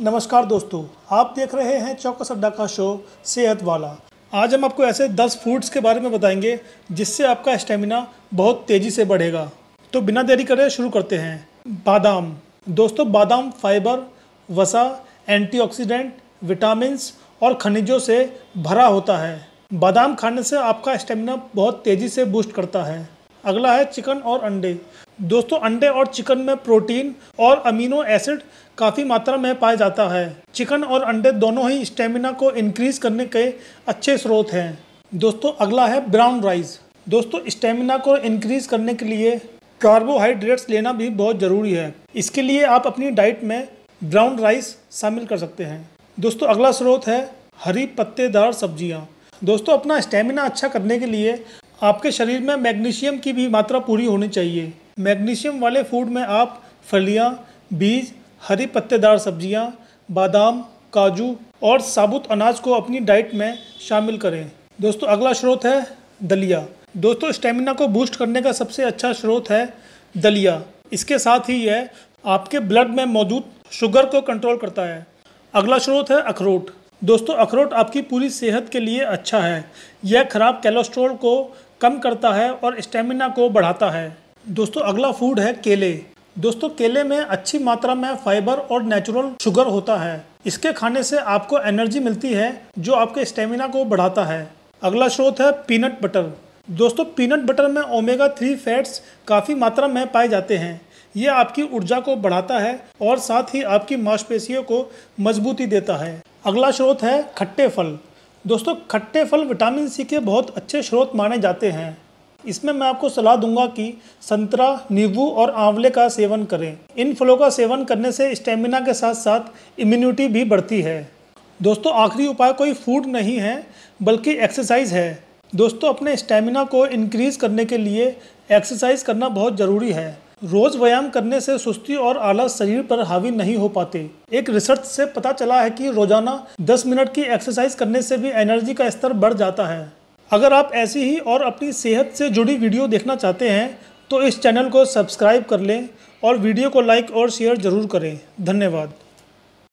नमस्कार दोस्तों आप देख रहे हैं चौकस अड्डा का शो सेहत वाला आज हम आपको ऐसे 10 फूड्स के बारे में बताएंगे जिससे आपका स्टेमिना बहुत तेज़ी से बढ़ेगा तो बिना देरी करे शुरू करते हैं बादाम दोस्तों बादाम फाइबर वसा एंटीऑक्सीडेंट विटामिन और खनिजों से भरा होता है बादाम खाने से आपका स्टेमिना बहुत तेज़ी से बूस्ट करता है अगला है चिकन और अंडे दोस्तों अंडे और चिकन में प्रोटीन और अमीनो एसिड काफ़ी मात्रा में पाया जाता है चिकन और अंडे दोनों ही स्टेमिना को इनक्रीज करने के अच्छे स्रोत हैं दोस्तों अगला है ब्राउन राइस दोस्तों स्टेमिना को इनक्रीज करने के लिए कार्बोहाइड्रेट्स लेना भी बहुत ज़रूरी है इसके लिए आप अपनी डाइट में ब्राउन राइस शामिल कर सकते हैं दोस्तों अगला स्रोत है हरी पत्तेदार सब्जियाँ दोस्तों अपना स्टेमिना अच्छा करने के लिए आपके शरीर में मैग्नीशियम की भी मात्रा पूरी होनी चाहिए मैग्नीशियम वाले फूड में आप फलियाँ बीज हरी पत्तेदार सब्जियाँ बादाम काजू और साबुत अनाज को अपनी डाइट में शामिल करें दोस्तों अगला स्रोत है दलिया दोस्तों स्टेमिना को बूस्ट करने का सबसे अच्छा स्रोत है दलिया इसके साथ ही यह आपके ब्लड में मौजूद शुगर को कंट्रोल करता है अगला स्रोत है अखरोट दोस्तों अखरोट आपकी पूरी सेहत के लिए अच्छा है यह खराब कैलेस्ट्रोल को कम करता है और स्टेमिना को बढ़ाता है दोस्तों अगला फूड है केले दोस्तों केले में अच्छी मात्रा में फाइबर और नेचुरल शुगर होता है इसके खाने से आपको एनर्जी मिलती है जो आपके स्टेमिना को बढ़ाता है अगला स्रोत है पीनट बटर दोस्तों पीनट बटर में ओमेगा थ्री फैट्स काफ़ी मात्रा में पाए जाते हैं ये आपकी ऊर्जा को बढ़ाता है और साथ ही आपकी मांसपेशियों को मजबूती देता है अगला स्रोत है खट्टे फल दोस्तों खट्टे फल विटामिन सी के बहुत अच्छे स्रोत माने जाते हैं इसमें मैं आपको सलाह दूंगा कि संतरा नींबू और आंवले का सेवन करें इन फलों का सेवन करने से स्टेमिना के साथ साथ इम्यूनिटी भी बढ़ती है दोस्तों आखिरी उपाय कोई फूड नहीं है बल्कि एक्सरसाइज है दोस्तों अपने स्टेमिना को इनक्रीज़ करने के लिए एक्सरसाइज करना बहुत ज़रूरी है रोज व्यायाम करने से सुस्ती और आलस शरीर पर हावी नहीं हो पाते एक रिसर्च से पता चला है कि रोजाना 10 मिनट की एक्सरसाइज करने से भी एनर्जी का स्तर बढ़ जाता है अगर आप ऐसी ही और अपनी सेहत से जुड़ी वीडियो देखना चाहते हैं तो इस चैनल को सब्सक्राइब कर लें और वीडियो को लाइक और शेयर ज़रूर करें धन्यवाद